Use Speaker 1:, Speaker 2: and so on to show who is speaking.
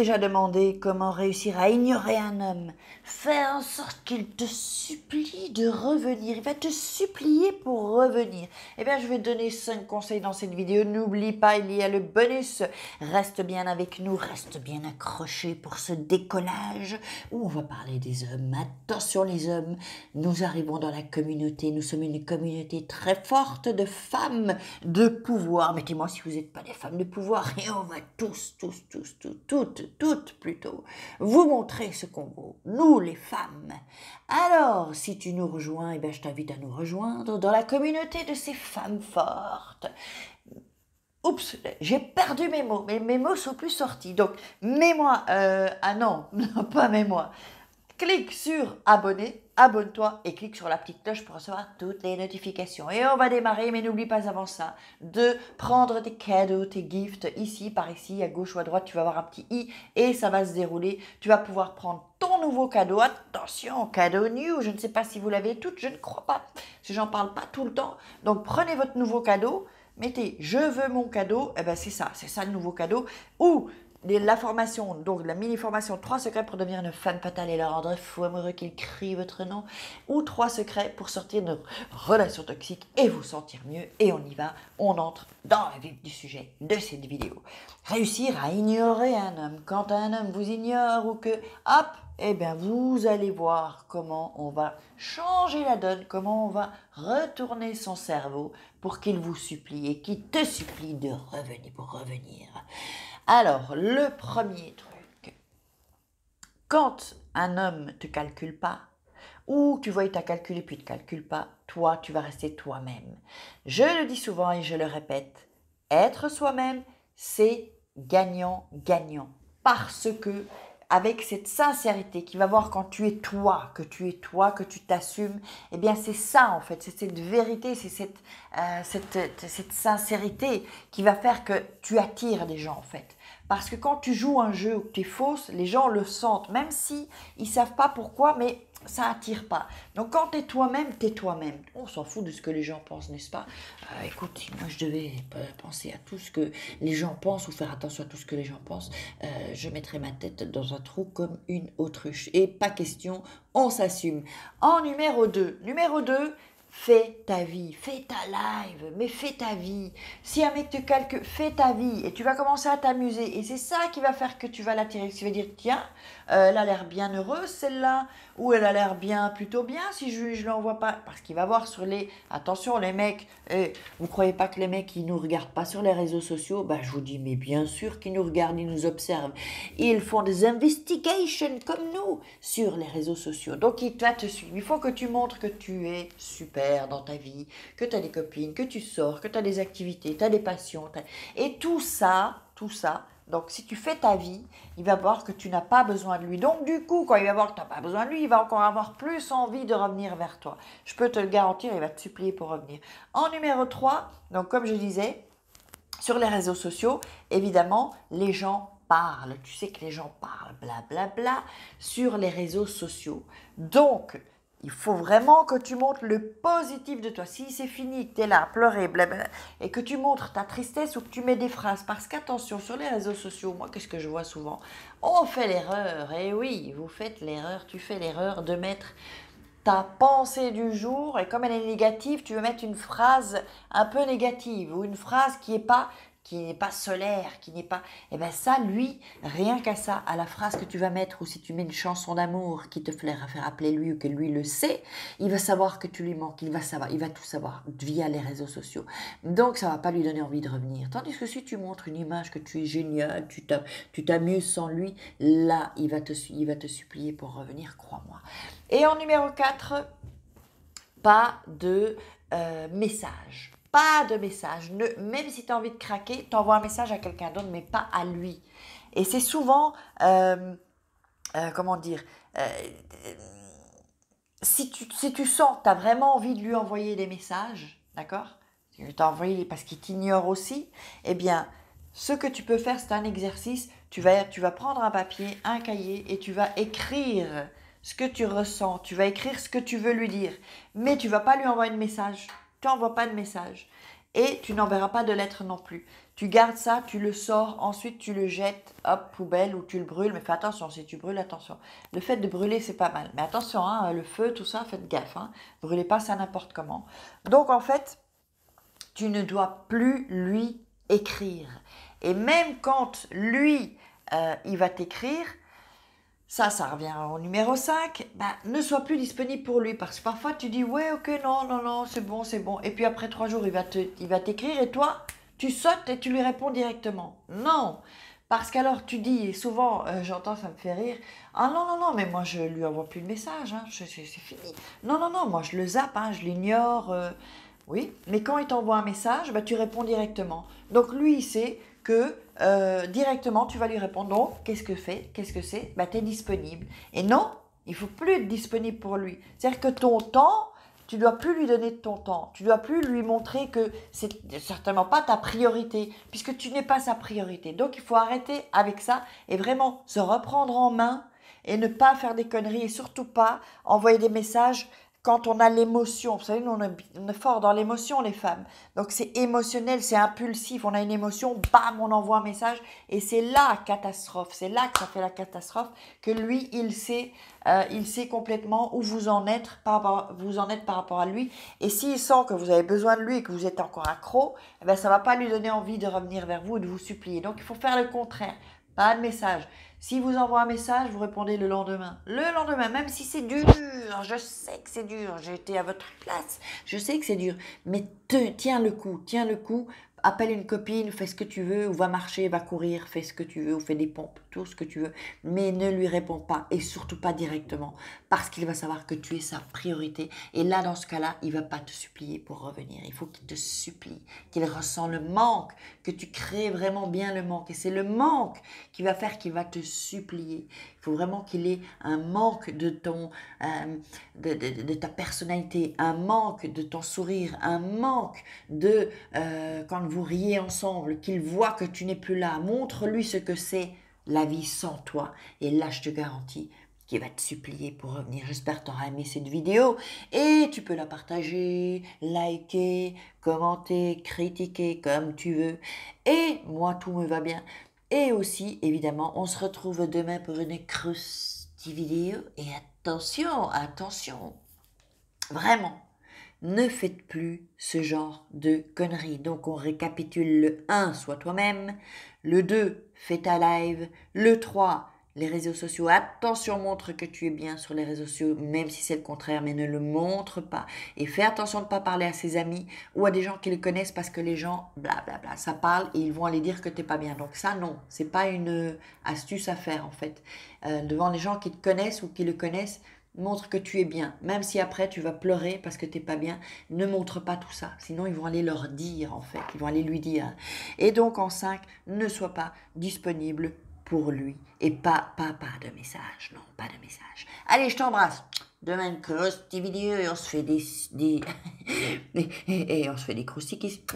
Speaker 1: déjà demandé comment réussir à ignorer un homme Fais en sorte qu'il te supplie de revenir. Il va te supplier pour revenir. Eh bien, je vais te donner 5 conseils dans cette vidéo. N'oublie pas, il y a le bonus. Reste bien avec nous, reste bien accroché pour ce décollage où on va parler des hommes. Attention les hommes, nous arrivons dans la communauté. Nous sommes une communauté très forte de femmes de pouvoir. Mettez-moi si vous n'êtes pas des femmes de pouvoir. Et on va tous, tous, tous, tous, toutes toutes, plutôt, vous montrer ce qu'on vaut, nous les femmes. Alors, si tu nous rejoins, et eh bien, je t'invite à nous rejoindre dans la communauté de ces femmes fortes. Oups, j'ai perdu mes mots, mais mes mots sont plus sortis. Donc, mets-moi, euh, ah non, pas mets-moi, clique sur abonner, abonne-toi et clique sur la petite cloche pour recevoir toutes les notifications. Et on va démarrer, mais n'oublie pas avant ça de prendre tes cadeaux, tes gifts ici, par ici, à gauche ou à droite, tu vas avoir un petit i et ça va se dérouler. Tu vas pouvoir prendre ton nouveau cadeau. Attention, cadeau new, je ne sais pas si vous l'avez toutes, je ne crois pas, Si j'en parle pas tout le temps. Donc prenez votre nouveau cadeau mettez je veux mon cadeau, et eh ben c'est ça, c'est ça le nouveau cadeau. Ou la formation, donc la mini-formation trois secrets pour devenir une femme fatale et leur rendre fou amoureux qu'il crie votre nom, ou trois secrets pour sortir de relations toxiques et vous sentir mieux. Et on y va, on entre dans la vie du sujet de cette vidéo. Réussir à ignorer un homme quand un homme vous ignore ou que, hop, eh bien vous allez voir comment on va changer la donne, comment on va retourner son cerveau pour qu'il vous supplie et qu'il te supplie de revenir pour revenir. Alors, le premier truc, quand un homme te calcule pas, ou tu vois, il t'a calculé puis il te calcule pas, toi, tu vas rester toi-même. Je le dis souvent et je le répète, être soi-même, c'est gagnant-gagnant. Parce que avec cette sincérité qui va voir quand tu es toi, que tu es toi, que tu t'assumes, eh bien c'est ça en fait, c'est cette vérité, c'est cette, euh, sincérité qui va faire que tu attires des gens en fait. Parce que quand tu joues un jeu ou que tu es fausse, les gens le sentent, même si ils savent pas pourquoi, mais ça attire pas. Donc quand tu es toi-même, tu es toi-même. On s'en fout de ce que les gens pensent, n'est-ce pas euh, Écoute, moi je devais euh, penser à tout ce que les gens pensent ou faire attention à tout ce que les gens pensent. Euh, je mettrais ma tête dans un trou comme une autruche. Et pas question, on s'assume. En numéro 2. Numéro 2, Fais ta vie, fais ta live, mais fais ta vie. Si un mec te calque, fais ta vie et tu vas commencer à t'amuser. Et c'est ça qui va faire que tu vas l'attirer. Tu vas dire, tiens, euh, elle a l'air bien heureuse celle-là, ou elle a l'air bien, plutôt bien si je ne l'envoie pas. Parce qu'il va voir sur les. Attention les mecs, vous euh, vous croyez pas que les mecs ils nous regardent pas sur les réseaux sociaux bah, je vous dis, mais bien sûr qu'ils nous regardent, ils nous observent. Ils font des investigations comme nous sur les réseaux sociaux. Donc il va te suivre. Il faut que tu montres que tu es super dans ta vie, que tu as des copines, que tu sors, que tu as des activités, tu as des passions. Et tout ça, tout ça, donc si tu fais ta vie, il va voir que tu n'as pas besoin de lui. Donc du coup, quand il va voir que tu n'as pas besoin de lui, il va encore avoir plus envie de revenir vers toi. Je peux te le garantir, il va te supplier pour revenir. En numéro 3, donc comme je disais, sur les réseaux sociaux, évidemment, les gens parlent. Tu sais que les gens parlent, blablabla, sur les réseaux sociaux. Donc, il faut vraiment que tu montres le positif de toi. Si c'est fini, que tu es là à pleurer, blablabla, et que tu montres ta tristesse ou que tu mets des phrases. Parce qu'attention, sur les réseaux sociaux, moi, qu'est-ce que je vois souvent On fait l'erreur. Et eh oui, vous faites l'erreur, tu fais l'erreur de mettre ta pensée du jour, et comme elle est négative, tu veux mettre une phrase un peu négative ou une phrase qui n'est pas qui n'est pas solaire, qui n'est pas... Eh bien ça, lui, rien qu'à ça, à la phrase que tu vas mettre, ou si tu mets une chanson d'amour qui te faire appeler lui ou que lui le sait, il va savoir que tu lui manques, il va savoir, il va tout savoir via les réseaux sociaux. Donc ça va pas lui donner envie de revenir. Tandis que si tu montres une image que tu es génial, tu t'amuses sans lui, là, il va te, il va te supplier pour revenir, crois-moi. Et en numéro 4, pas de euh, message pas de message. même si tu as envie de craquer, t'envoies un message à quelqu'un d'autre, mais pas à lui. Et c'est souvent, euh, euh, comment dire, euh, si, tu, si tu sens que tu as vraiment envie de lui envoyer des messages, d'accord Tu t'as envoyé parce qu'il t'ignore aussi, eh bien, ce que tu peux faire, c'est un exercice. Tu vas, tu vas prendre un papier, un cahier, et tu vas écrire ce que tu ressens. Tu vas écrire ce que tu veux lui dire. Mais tu vas pas lui envoyer de message tu pas de message et tu n'enverras pas de lettre non plus. Tu gardes ça, tu le sors, ensuite tu le jettes, hop, poubelle ou tu le brûles. Mais fais attention, si tu brûles, attention. Le fait de brûler, c'est pas mal. Mais attention, hein, le feu, tout ça, faites gaffe. Hein. Brûlez pas ça n'importe comment. Donc en fait, tu ne dois plus lui écrire. Et même quand lui, euh, il va t'écrire, ça, ça revient au numéro 5, bah, ne sois plus disponible pour lui. Parce que parfois, tu dis, ouais, ok, non, non, non, c'est bon, c'est bon. Et puis après trois jours, il va, te, t'écrire et toi, tu sautes et tu lui réponds directement. Non parce qu'alors tu dis, et souvent euh, j'entends, ça me fait rire, ah non, non, non, mais moi je lui envoie plus de message, hein, c'est fini. Non, non, non, moi je le zappe, hein, je l'ignore. Euh. oui, mais quand il t'envoie un message, bah, tu réponds directement. Donc lui, il sait que euh, directement, tu vas lui répondre donc, qu'est-ce que fait Qu'est-ce que c'est bah, Tu es disponible. Et non, il faut plus être disponible pour lui. C'est-à-dire que ton temps, tu dois plus lui donner de ton temps. Tu dois plus lui montrer que c'est certainement pas ta priorité, puisque tu n'es pas sa priorité. Donc il faut arrêter avec ça et vraiment se reprendre en main et ne pas faire des conneries et surtout pas envoyer des messages quand on a l'émotion, vous savez, nous, on est fort dans l'émotion, les femmes. Donc, c'est émotionnel, c'est impulsif. On a une émotion, bam, on envoie un message. Et c'est là, catastrophe. C'est là que ça fait la catastrophe. Que lui, il sait, euh, il sait complètement où vous en êtes par rapport, vous en êtes par rapport à lui. Et s'il sent que vous avez besoin de lui et que vous êtes encore accro, eh ben, ça ne va pas lui donner envie de revenir vers vous et de vous supplier. Donc, il faut faire le contraire. Pas de message. Si vous envoie un message, vous répondez le lendemain. Le lendemain, même si c'est dur, je sais que c'est dur, j'ai été à votre place, je sais que c'est dur, mais te, tiens le coup, tiens le coup, appelle une copine, fais ce que tu veux, ou va marcher, va courir, fais ce que tu veux, ou fais des pompes, tout ce que tu veux, mais ne lui réponds pas, et surtout pas directement, parce qu'il va savoir que tu es sa priorité, et là, dans ce cas-là, il va pas te supplier pour revenir, il faut qu'il te supplie, qu'il ressent le manque, que tu crées vraiment bien le manque, et c'est le manque qui va faire qu'il va te supplier, faut vraiment qu'il ait un manque de, ton, euh, de, ta personnalité, un manque de ton sourire, un manque de euh, quand vous riez ensemble, qu'il voit que tu n'es plus là. Montre-lui ce que c'est la vie sans toi. Et là, je te garantis, qui va te supplier pour revenir. J'espère que tu aimé cette vidéo et tu peux la partager, liker, commenter, critiquer comme tu veux. Et moi, tout me va bien. Et aussi, évidemment, on se retrouve demain pour une crusty vidéo. Et attention, attention, vraiment, ne faites plus ce genre de conneries. Donc on récapitule le 1, sois toi-même. Le 2, fais ta live. Le 3, les réseaux sociaux. Attention, montre que tu es bien sur les réseaux sociaux, même si c'est le contraire, mais ne le montre pas. Et fais attention de ne pas parler à ses amis ou à des gens qui le connaissent parce que les gens, blablabla, bla bla, ça parle et ils vont aller dire que tu n'es pas bien. Donc ça, non, c'est pas une euh, astuce à faire en fait. Euh, devant les gens qui te connaissent ou qui le connaissent, montre que tu es bien. Même si après tu vas pleurer parce que tu n'es pas bien, ne montre pas tout ça. Sinon, ils vont aller leur dire en fait, ils vont aller lui dire. Et donc en 5, ne sois pas disponible lui et pas, pas, pas de message. Non, pas de message. Allez, je t'embrasse. Demain, cross vidéo et on se fait des... et, on se fait des croustiquistes